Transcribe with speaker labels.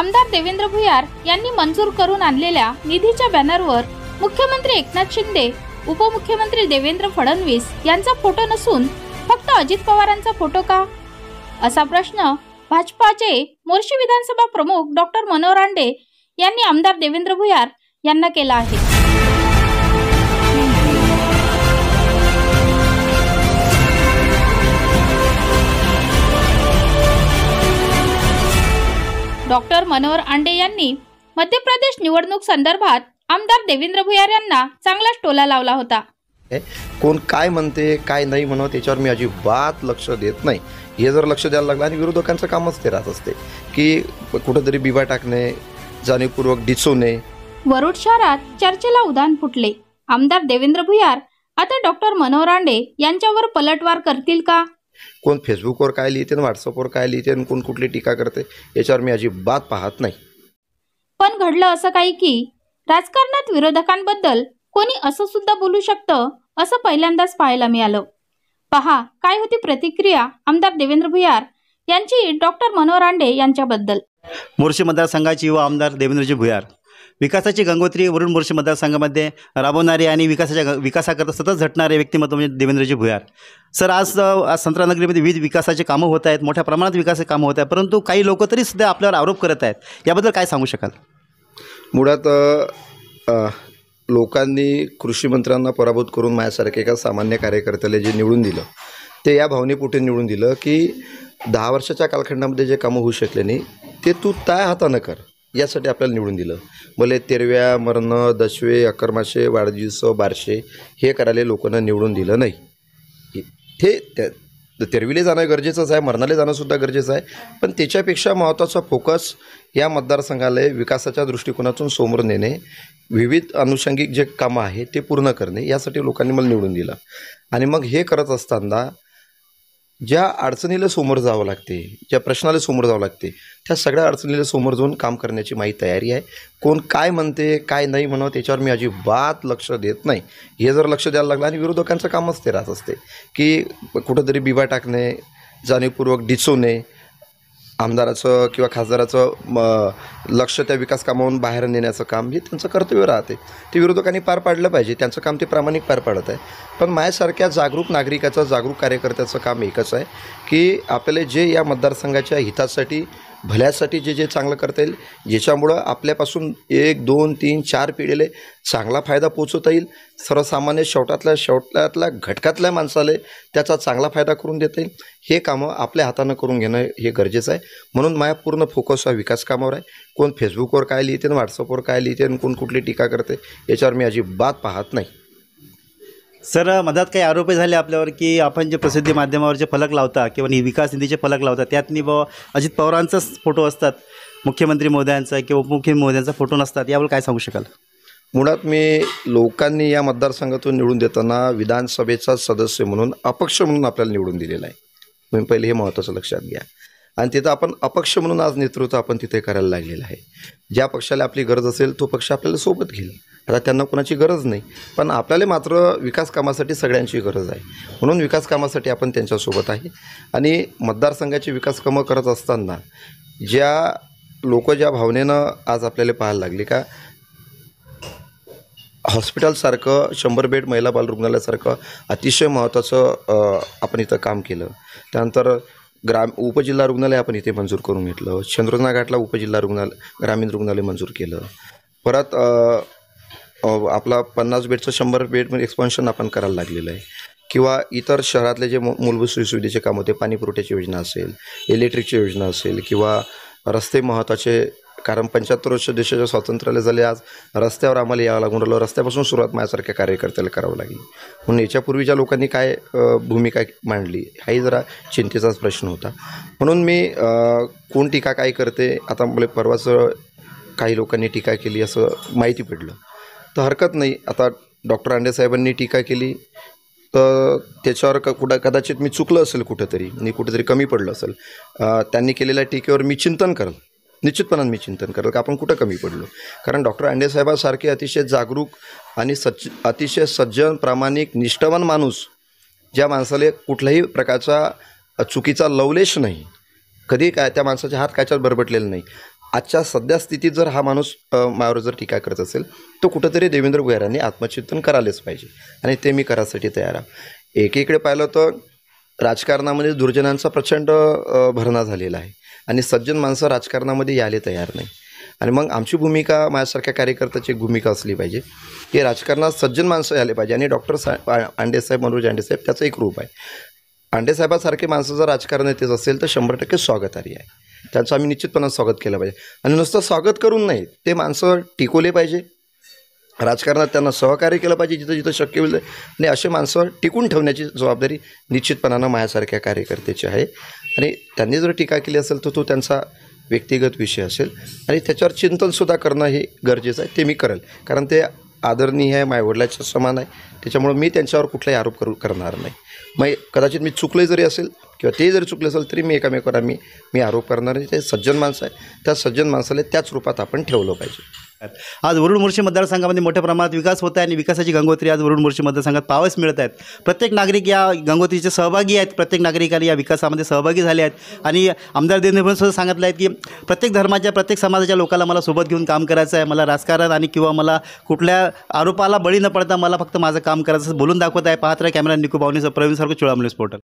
Speaker 1: आमदार देवेंद्र भुयार यांनी मंजूर करून आणलेल्या निधीच्या बॅनरवर मुख्यमंत्री एकनाथ शिंदे उपमुख्यमंत्री देवेंद्र फडणवीस यांचा फोटो नसून फक्त अजित पवारांचा फोटो का असा प्रश्न भाजपाचे मोर्शी विधानसभा प्रमुख डॉक्टर मनोहर यांनी आमदार देवेंद्र भुयार यांना केला आहे डॉक्टर मनोहर आंडे यांनी मध्य प्रदेश निवडणूक संदर्भात आमदार देवेंद्र भुयार यांना चांगलाच टोला लावला होता
Speaker 2: कोण काय म्हणते काय नाही म्हणत याच्यावर मी अजिबात लक्ष देत नाही हे जर लक्ष द्यायला लागलं आणि विरोधकांचं कामच ते राहत असते की कुठेतरी बिबा टाकणे जाणीवपूर्वक नये
Speaker 1: वरुड शहरात चर्चेला उदान फुटले आमदार देवेंद्र भुयार आता डॉक्टर मनोहर आंडे यांच्यावर पलटवार करतील का
Speaker 2: कोण फेसबुकवर काय लिहिते आणि व्हॉट्सअपवर काय लिहिते आणि कोण कुठली टीका करते याच्यावर मी अजिबात पाहत नाही
Speaker 1: पण घडलं असं काही की राजकारणात विरोधकांबद्दल कोणी असं सुद्धा बोलू शकतं असं पहिल्यांदाच पाहायला मिळालं पहा काय होती प्रतिक्रिया आमदार देवेंद्र भुयार यांची डॉक्टर मनोहर आंडे यांच्याबद्दल
Speaker 3: मोर्शी मतदारसंघाचे युवा आमदार देवेंद्रजी भुयार विकासाची गंगोत्री वरुण मोर्शी मतदारसंघामध्ये राबवणारे आणि विकासाच्या विकासाकरता सतत झटणारे व्यक्तिमत्व म्हणजे देवेंद्रजी भुयार सर आज आज संत्रानगरीमध्ये विविध विकासाचे कामं होत आहेत मोठ्या प्रमाणात विकासाचे कामं होत आहेत परंतु काही लोक तरी सुद्धा आपल्यावर आरोप करत आहेत याबद्दल काय सांगू शकाल
Speaker 2: मुळात लोकांनी कृषीमंत्र्यांना पराभूत करून माझ्यासारखे एका सामान्य कार्यकर्त्याला जे निवडून दिलं ते या भावनेपोटी निवडून दिलं की दहा वर्षाच्या कालखंडामध्ये जे कामं होऊ शकले नाही ते तू त्या हाताने कर यासाठी आपल्याला निवडून दिलं भले तेरव्या मरण दशवे अकरमाशे वाढदिवस बारशे हे करायला लोकांना निवडून दिलं नाही हे त्या जाणं गरजेचंच आहे मरणाला जाणंसुद्धा गरजेचं आहे पण त्याच्यापेक्षा महत्त्वाचा फोकस या मतदारसंघाला विकासाच्या दृष्टिकोनातून समोर नेणे विविध अनुषंगिक जे कामं आहे ते पूर्ण करणे यासाठी लोकांनी मला निवडून दिलं आणि मग हे करत असताना ज्या अडचणीला समोर जावं लागते ज्या प्रश्नाला समोर जावं लागते त्या सगळ्या अडचणीला समोर जाऊन काम करण्याची माझी तयारी आहे कोण काय म्हणते काय नाही म्हणत त्याच्यावर मी अजिबात लक्ष देत नाही हे जर लक्ष द्यायला लागलं आणि विरोधकांचं कामच ते राहत असते की कुठंतरी बिबा टाकणे जाणीवपूर्वक डिचवणे आमदाराचं किंवा खासदाराचं म लक्ष त्या विकास कामावरून बाहेर नेण्याचं काम हे त्यांचं कर्तव्य राहते ते विरोधकांनी पार पाडलं पाहिजे त्यांचं काम ते प्रामाणिक पार पाडत आहे पण माझ्यासारख्या जागरूक नागरिकाचं जागरूक कार्यकर्त्याचं काम एकच आहे की आपल्याला जे या मतदारसंघाच्या हितासाठी भल्यासाठी जे जे चांगलं करता येईल ज्याच्यामुळं आपल्यापासून एक दोन तीन चार पिढीले चांगला फायदा पोचवता येईल सर्वसामान्य शेवटातल्या शेवटातल्या घटकातल्या माणसाला त्याचा चांगला फायदा करून देता येईल हे कामं आपल्या हातानं करून घेणं हे गरजेचं आहे म्हणून माझ्या पूर्ण फोकस हा विकास कामावर आहे कोण फेसबुकवर काय लिहिते
Speaker 3: आणि व्हॉट्सअपवर काय लिहिते कोण कुठली टीका करते याच्यावर मी अजिबात पाहत नाही सर मधात काही आरोप झाले आपल्यावर की आपण जे प्रसिद्धी माध्यमावरचे फलक लावता किंवा विकास निधीचे फलक लावता त्यातनी ब अजित पवारांचाच फोटो असतात मुख्यमंत्री मोद्यांचा किंवा उपमुख्यमंत्री मोद्यांचा फोटो नसतात यावर काय सांगू शकाल
Speaker 2: मुळात मी लोकांनी या मतदारसंघातून निवडून देताना विधानसभेचा सदस्य म्हणून अपक्ष म्हणून आपल्याला निवडून दिलेला आहे तुम्ही पहिले हे महत्त्वाचं लक्षात घ्या आणि तिथं आपण अपक्ष म्हणून आज नेतृत्व आपण तिथे करायला लागलेलं आहे ज्या पक्षाला आपली गरज असेल तो पक्ष आपल्याला सोबत घेईल आता त्यांना कुणाची गरज नाही पण आपल्याला मात्र विकास कामासाठी सगळ्यांची गरज आहे म्हणून विकास कामासाठी आपण त्यांच्यासोबत आहे आणि मतदारसंघाची विकास कामं करत असताना ज्या लोक ज्या भावनेनं आज आपल्याला पाहायला लागली का हॉस्पिटलसारखं शंभर बेड महिला बाल रुग्णालयासारखं अतिशय महत्त्वाचं आपण इथं काम केलं त्यानंतर ग्राम उपजिल्हा रुग्णालय आपण इथे मंजूर करून घेतलं चंद्रना घाटला उपजिल्हा रुग्णालय ग्रामीण रुग्णालय मंजूर केलं परत आपला पन्नास बेडचं शंभर बेडमध्ये म्हणजे एक्सपान्शन आपण करायला लागलेलं आहे किंवा इतर शहरातले जे मूलभूत सुविधेचे काम होते पाणीपुरवठ्याची योजना असेल इलेक्ट्रिकची योजना असेल किंवा रस्ते महत्त्वाचे कारण पंच्याहत्तर वर्ष देशाच्या स्वातंत्र्याला झाले आज रस्त्यावर आम्हाला यावं लागून राहिलं रस्त्यापासून सुरुवात माझ्यासारख्या कार्यकर्त्याला करावं लागेल म्हणून याच्यापूर्वीच्या लोकांनी काय भूमिका मांडली हाही जरा चिंतेचाच प्रश्न होता म्हणून मी कोण टीका काय करते आता मला परवाचं काही लोकांनी टीका केली असं माहिती पडलं तर हरकत नाही आता डॉक्टर आंडेसाहेबांनी टीका केली तर त्याच्यावर क कुठं कदाचित मी चुकलं असेल कुठंतरी मी कुठेतरी कमी पडलं असेल त्यांनी केलेल्या टीकेवर मी चिंतन करेल निश्चितपणानं मी चिंतन करेल का आपण कुठं कमी पडलो कारण डॉक्टर आंडेसाहेबांसारखे अतिशय जागरूक आणि सज्ज अतिशय सज्जन प्रामाणिक निष्ठावान माणूस ज्या माणसाला कुठल्याही प्रकारचा चुकीचा लवलेश नाही कधी काय त्या माणसाच्या हात कायच्यात बरबटलेला नाही आजच्या सध्या स्थितीत जर हा माणूस मावर जर टीका करत असेल तर कुठंतरी देवेंद्र भुयारांनी आत्मचिंतन करायलाच पाहिजे आणि ते मी करायसाठी तयार आहे एकीकडे पाहिलं तर राजकारणामध्ये दुर्जनांचा प्रचंड भरणा झालेला आहे आणि सज्जन माणसं राजकारणामध्ये यायला तयार नाही आणि मग आमची भूमिका माझ्यासारख्या कार्यकर्त्याची भूमिका असली पाहिजे की राजकारणात सज्जन माणसं यायला पाहिजे आणि डॉक्टर साहेब आंडेसाहेब मनोज आंडेसाहेब त्याचं एक रूप आहे आंडेसाहेबासारखे माणसं जर राजकारण येतेच असेल तर शंभर टक्के स्वागतारी आहे त्यांचं आम्ही निश्चितपणानं स्वागत केलं पाहिजे आणि नुसतं स्वागत करून नाही ते माणसं टिकवले पाहिजे राजकारणात त्यांना सहकार्य केलं पाहिजे जिथं जिथं शक्य होईल आणि असे माणसं टिकून ठेवण्याची जबाबदारी निश्चितपणानं माझ्यासारख्या कार्यकर्त्याची आहे आणि त्यांनी जर टीका केली असेल तर तो त्यांचा व्यक्तिगत विषय असेल आणि त्याच्यावर चिंतनसुद्धा करणं हे गरजेचं आहे ते मी करेल कारण ते आदरणीय आहे माझ्या समान आहे त्याच्यामुळं मी त्यांच्यावर कुठलाही आरोप करू करणार नाही मग कदाचित मी चुकले जरी असेल किंवा ते जरी चुकले असेल तरी मी
Speaker 3: एकामेकावर मी मी आरोप करणार नाही ते सज्जन माणसं आहे त्या सज्जन माणसाला त्याच रूपात आपण ठेवलं पाहिजे आज वरुण मोर्शी मतदारसंघामध्ये मोठ्या प्रमाणात विकास होत आहे आणि विकासाची गंगोत्री आज वरुण मुर्शी मतदारसंघात पावस मिळत आहेत प्रत्येक नागरिक या गंगोत्रीचे सहभागी आहेत प्रत्येक नागरिकांनी या विकासामध्ये सहभागी झाले आहेत आणि आमदार देवेंद्र सुद्धा सांगितलं आहे की प्रत्येक धर्माच्या प्रत्येक समाजाच्या लोकांना मला सोबत घेऊन काम करायचं आहे मला राजकारण आणि किंवा मला कुठल्या आरोपाला बळी न पडता मला फक्त माझं काम करायचं बोलून दाखवत आहे पाहत्र कॅमेरा निकू प्रवीण सारखं चुळामलेस पोर्टल